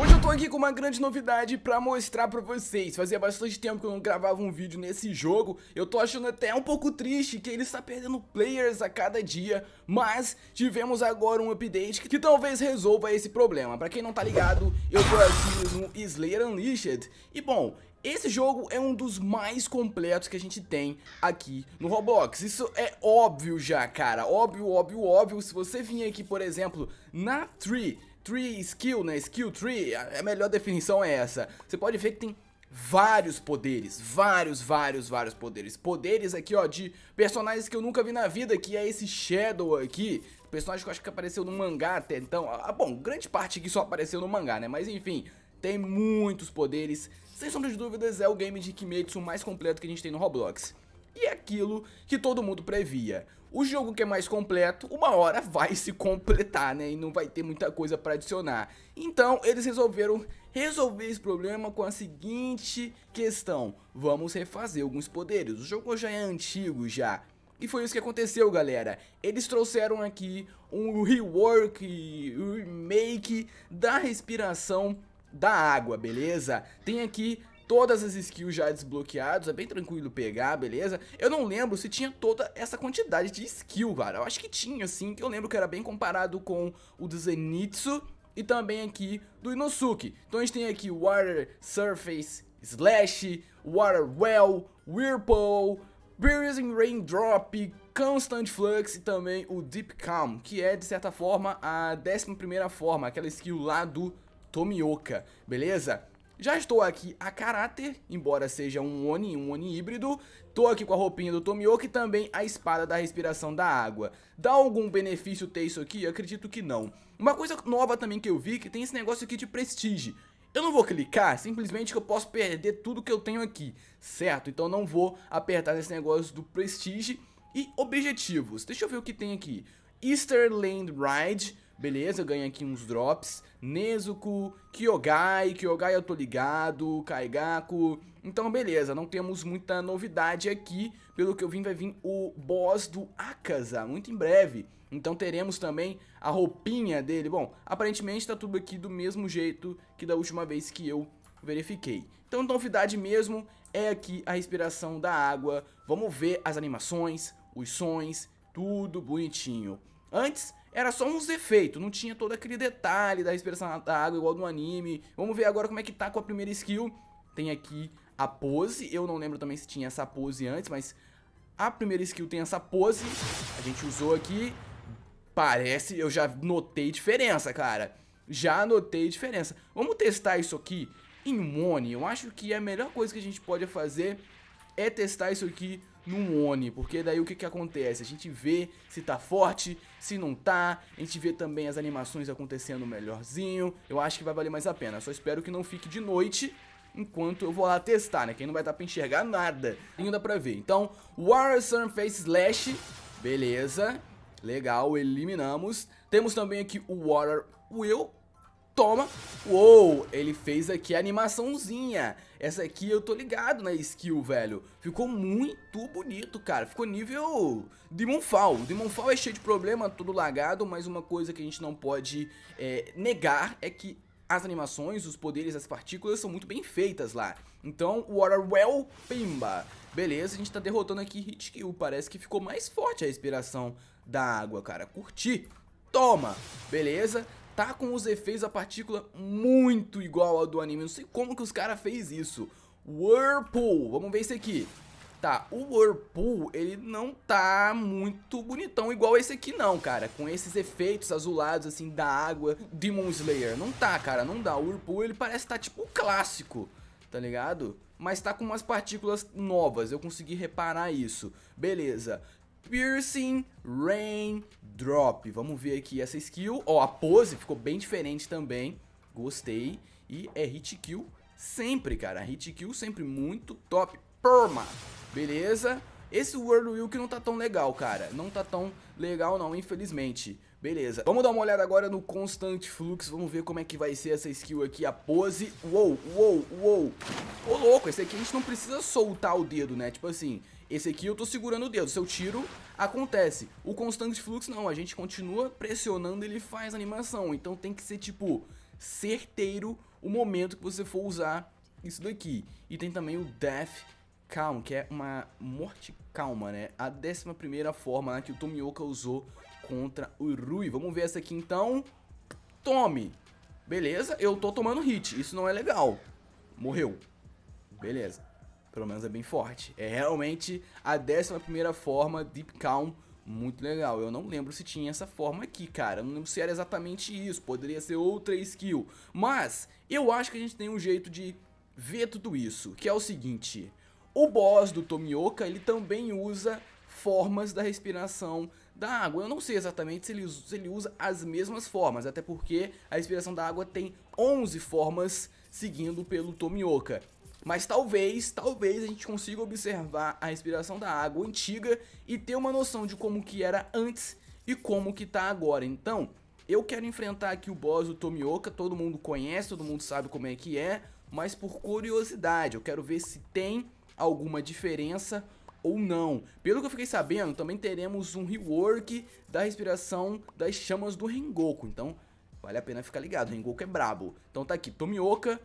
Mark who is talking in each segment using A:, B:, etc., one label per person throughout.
A: Hoje eu tô aqui com uma grande novidade pra mostrar pra vocês Fazia bastante tempo que eu não gravava um vídeo nesse jogo Eu tô achando até um pouco triste que ele está perdendo players a cada dia Mas tivemos agora um update que, que talvez resolva esse problema Pra quem não tá ligado, eu tô aqui no Slayer Unleashed E bom, esse jogo é um dos mais completos que a gente tem aqui no Roblox. Isso é óbvio já, cara. Óbvio, óbvio, óbvio. Se você vir aqui, por exemplo, na Tree Tree Skill, né? Skill Tree, a melhor definição é essa. Você pode ver que tem vários poderes, vários, vários, vários poderes. Poderes aqui, ó, de personagens que eu nunca vi na vida, que é esse Shadow aqui. Personagem que eu acho que apareceu no mangá até então. Ah, ah bom, grande parte aqui só apareceu no mangá, né? Mas enfim, tem muitos poderes. Sem sombra de dúvidas, é o game de Kimetsu mais completo que a gente tem no Roblox. E é aquilo que todo mundo previa o jogo que é mais completo, uma hora vai se completar, né? E não vai ter muita coisa para adicionar. Então, eles resolveram resolver esse problema com a seguinte questão. Vamos refazer alguns poderes. O jogo já é antigo já. E foi isso que aconteceu, galera. Eles trouxeram aqui um rework, um remake da respiração da água, beleza? Tem aqui todas as skills já desbloqueadas, é bem tranquilo pegar, beleza? Eu não lembro se tinha toda essa quantidade de skill, cara, eu acho que tinha sim, que eu lembro que era bem comparado com o do Zenitsu e também aqui do Inosuke. Então a gente tem aqui Water Surface Slash, Water Well, Whirlpool, Breathing Raindrop, Constant Flux e também o Deep Calm, que é de certa forma a 11 primeira forma, aquela skill lá do Tomioka, beleza? Já estou aqui a caráter, embora seja um Oni, um Oni híbrido. Tô aqui com a roupinha do Tomioka e também a espada da respiração da água. Dá algum benefício ter isso aqui? Eu acredito que não. Uma coisa nova também que eu vi é que tem esse negócio aqui de prestígio. Eu não vou clicar, simplesmente que eu posso perder tudo que eu tenho aqui, certo? Então não vou apertar nesse negócio do prestígio e objetivos. Deixa eu ver o que tem aqui. Easterland Ride Beleza, ganha aqui uns drops. Nezuko, Kyogai, Kyogai eu tô ligado, Kaigaku. Então beleza, não temos muita novidade aqui. Pelo que eu vim, vai vir o boss do Akaza, muito em breve. Então teremos também a roupinha dele. Bom, aparentemente tá tudo aqui do mesmo jeito que da última vez que eu verifiquei. Então novidade mesmo é aqui a respiração da água. Vamos ver as animações, os sons, tudo bonitinho. Antes era só uns efeitos, não tinha todo aquele detalhe da respiração da água igual no anime. Vamos ver agora como é que tá com a primeira skill. Tem aqui a pose, eu não lembro também se tinha essa pose antes, mas a primeira skill tem essa pose. A gente usou aqui, parece, eu já notei diferença, cara. Já notei diferença. Vamos testar isso aqui em Mone. Eu acho que a melhor coisa que a gente pode fazer é testar isso aqui no ONI, porque daí o que, que acontece? A gente vê se tá forte, se não tá, a gente vê também as animações acontecendo melhorzinho, eu acho que vai valer mais a pena, só espero que não fique de noite, enquanto eu vou lá testar, né? Quem não vai dar pra enxergar nada. ainda dá pra ver. Então, War face Slash, beleza. Legal, eliminamos. Temos também aqui o Water Will, toma. Uou, ele fez aqui a animaçãozinha. Essa aqui eu tô ligado na skill, velho. Ficou muito bonito, cara. Ficou nível Demonfall. Demonfall é cheio de problema, tudo lagado, mas uma coisa que a gente não pode é, negar é que as animações, os poderes, as partículas são muito bem feitas lá. Então, Waterwell, pimba. Beleza, a gente tá derrotando aqui Hitkill. Parece que ficou mais forte a respiração da água, cara. Curti. Toma. Beleza tá com os efeitos da partícula muito igual ao do anime. Não sei como que os caras fez isso. Whirlpool, vamos ver esse aqui. Tá, o Whirlpool, ele não tá muito bonitão igual esse aqui não, cara. Com esses efeitos azulados, assim, da água, Demon Slayer. Não tá, cara, não dá. O Whirlpool, ele parece tá tipo clássico, tá ligado? Mas tá com umas partículas novas, eu consegui reparar isso. Beleza. Piercing Rain Drop. Vamos ver aqui essa skill. Ó, a pose ficou bem diferente também. Gostei. E é hit kill sempre, cara. Hit kill sempre muito top. Perma. Beleza. Esse Whirlwind que não tá tão legal, cara. Não tá tão legal não, infelizmente. Beleza. Vamos dar uma olhada agora no Constant Flux. Vamos ver como é que vai ser essa skill aqui. A pose. Uou, uou, uou. Ô, louco. Esse aqui a gente não precisa soltar o dedo, né? Tipo assim... Esse aqui eu tô segurando o dedo, se eu tiro, acontece. O constant flux não, a gente continua pressionando, ele faz animação. Então tem que ser, tipo, certeiro o momento que você for usar isso daqui. E tem também o Death Calm, que é uma morte calma, né? A décima primeira forma né, que o Tomioka usou contra o Rui. Vamos ver essa aqui então. Tome! Beleza, eu tô tomando hit, isso não é legal. Morreu. Beleza. Pelo menos é bem forte. É realmente a 11 forma Deep Calm. Muito legal. Eu não lembro se tinha essa forma aqui, cara. Eu não lembro se era exatamente isso. Poderia ser outra skill. Mas eu acho que a gente tem um jeito de ver tudo isso. Que é o seguinte. O boss do Tomioka, ele também usa formas da respiração da água. Eu não sei exatamente se ele, se ele usa as mesmas formas, até porque a respiração da água tem 11 formas seguindo pelo Tomioka. Mas talvez, talvez a gente consiga observar a respiração da água antiga e ter uma noção de como que era antes e como que tá agora. Então, eu quero enfrentar aqui o boss do Tomioka, todo mundo conhece, todo mundo sabe como é que é, mas por curiosidade, eu quero ver se tem alguma diferença ou não. Pelo que eu fiquei sabendo, também teremos um rework da respiração das chamas do Rengoku, então vale a pena ficar ligado, o Rengoku é brabo. Então tá aqui, Tomioka,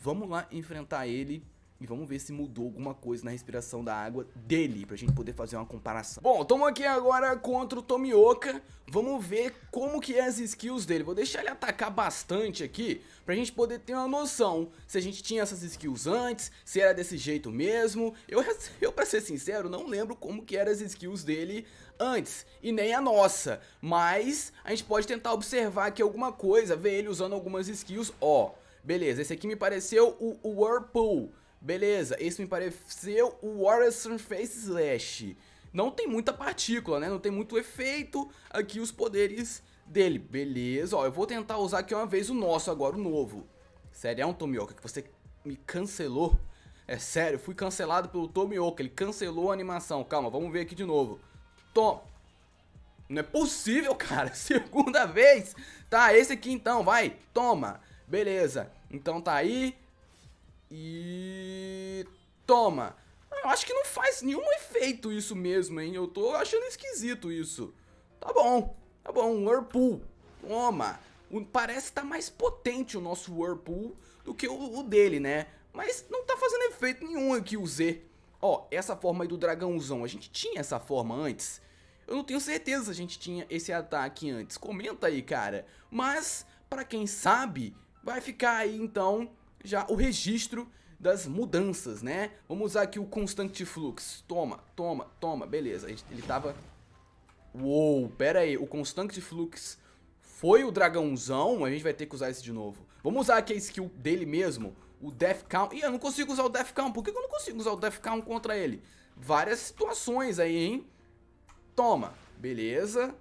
A: Vamos lá enfrentar ele e vamos ver se mudou alguma coisa na respiração da água dele, pra gente poder fazer uma comparação. Bom, estamos aqui agora contra o Tomioka, vamos ver como que é as skills dele. Vou deixar ele atacar bastante aqui, pra gente poder ter uma noção se a gente tinha essas skills antes, se era desse jeito mesmo. Eu, eu pra ser sincero, não lembro como que eram as skills dele antes, e nem a nossa. Mas a gente pode tentar observar aqui alguma coisa, ver ele usando algumas skills, ó... Beleza, esse aqui me pareceu o, Whirlpool. Beleza, esse me pareceu o Warrison Face Slash. Não tem muita partícula, né? Não tem muito efeito aqui os poderes dele. Beleza, ó, eu vou tentar usar aqui uma vez o nosso agora, o novo. Sério, é um Tomioka que você me cancelou? É sério, fui cancelado pelo Tomioka, ele cancelou a animação. Calma, vamos ver aqui de novo. Tom... Não é possível, cara, segunda vez. Tá, esse aqui então, vai, toma. Beleza, então tá aí. E... Toma. Ah, eu acho que não faz nenhum efeito isso mesmo, hein? Eu tô achando esquisito isso. Tá bom, tá bom, Whirlpool. Toma. Parece que tá mais potente o nosso Whirlpool do que o, dele, né? Mas não tá fazendo efeito nenhum aqui o Z. Ó, essa forma aí do dragãozão, a gente tinha essa forma antes? Eu não tenho certeza se a gente tinha esse ataque antes. Comenta aí, cara. Mas, para quem sabe, vai ficar aí então já o registro das mudanças, né? Vamos usar aqui o constante flux. Toma, toma, toma, beleza. Ele tava... Uou, pera aí, o constante flux foi o dragãozão? A gente vai ter que usar esse de novo. Vamos usar aqui a skill dele mesmo, o Death Count. Ih, eu não consigo usar o Death Count. Por que eu não consigo usar o Death Count contra ele? Várias situações aí, hein? Toma, beleza.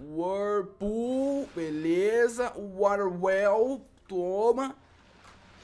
A: Whirlpool, beleza. Waterwell, toma,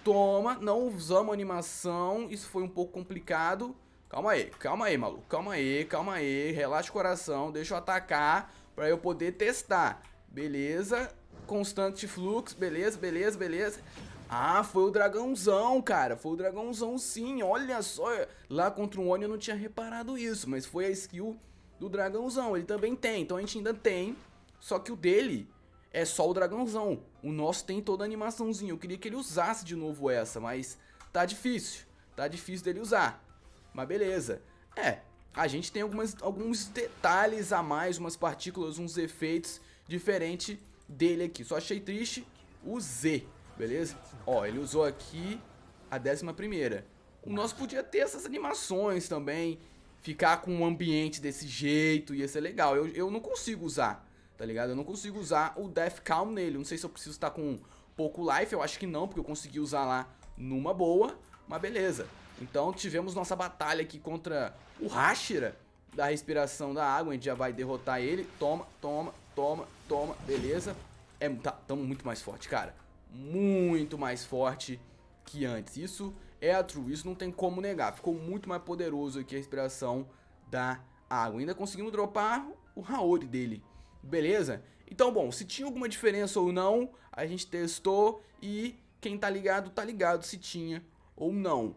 A: toma, não usamos animação, isso foi um pouco complicado. Calma aí, calma aí, maluco, calma aí, calma aí, relaxa o coração, deixa eu atacar pra eu poder testar. Beleza, constante fluxo, beleza, beleza, beleza. Ah, foi o dragãozão, cara. Foi o dragãozão sim. Olha só. Lá contra o Oni eu não tinha reparado isso. Mas foi a skill do dragãozão. Ele também tem. Então a gente ainda tem. Só que o dele é só o dragãozão. O nosso tem toda a animaçãozinha. Eu queria que ele usasse de novo essa, mas tá difícil. Tá difícil dele usar. Mas beleza. É, a gente tem algumas, alguns detalhes a mais, umas partículas, uns efeitos diferentes dele aqui. Só achei triste o Z, beleza? Ó, ele usou aqui a décima primeira. O nosso podia ter essas animações também, ficar com um ambiente desse jeito, ia ser legal. Eu, eu não consigo usar tá ligado? Eu não consigo usar o Death Calm nele. Não sei se eu preciso estar tá com pouco life, eu acho que não, porque eu consegui usar lá numa boa, mas beleza. Então tivemos nossa batalha aqui contra o Hashira da respiração da água, a gente já vai derrotar ele. Toma, toma, toma, toma, beleza. É, tá, tamo muito mais forte, cara. Muito mais forte que antes. Isso é a true, isso não tem como negar. Ficou muito mais poderoso aqui a respiração da água. Ainda conseguimos dropar o Raori dele beleza? Então, bom, se tinha alguma diferença ou não, a gente testou e quem tá ligado, tá ligado se tinha ou não,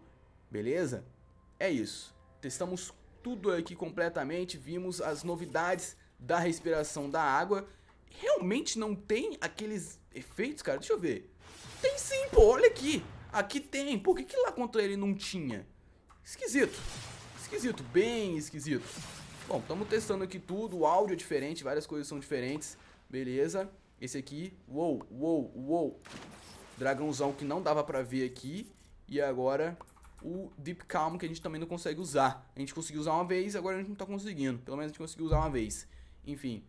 A: beleza? É isso. Testamos tudo aqui completamente, vimos as novidades da respiração da água. Realmente não tem aqueles efeitos, cara? Deixa eu ver. Tem sim, pô, olha aqui. Aqui tem. Por que, que lá contra ele não tinha? Esquisito. Esquisito, bem esquisito. Bom, estamos testando aqui tudo, o áudio é diferente, várias coisas são diferentes, beleza? Esse aqui, uou, uou, uou, dragãozão que não dava pra ver aqui, e agora o Deep Calm que a gente também não consegue usar. A gente conseguiu usar uma vez, agora a gente não tá conseguindo, pelo menos a gente conseguiu usar uma vez. Enfim,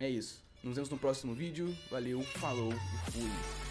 A: é isso. Nos vemos no próximo vídeo, valeu, falou e fui.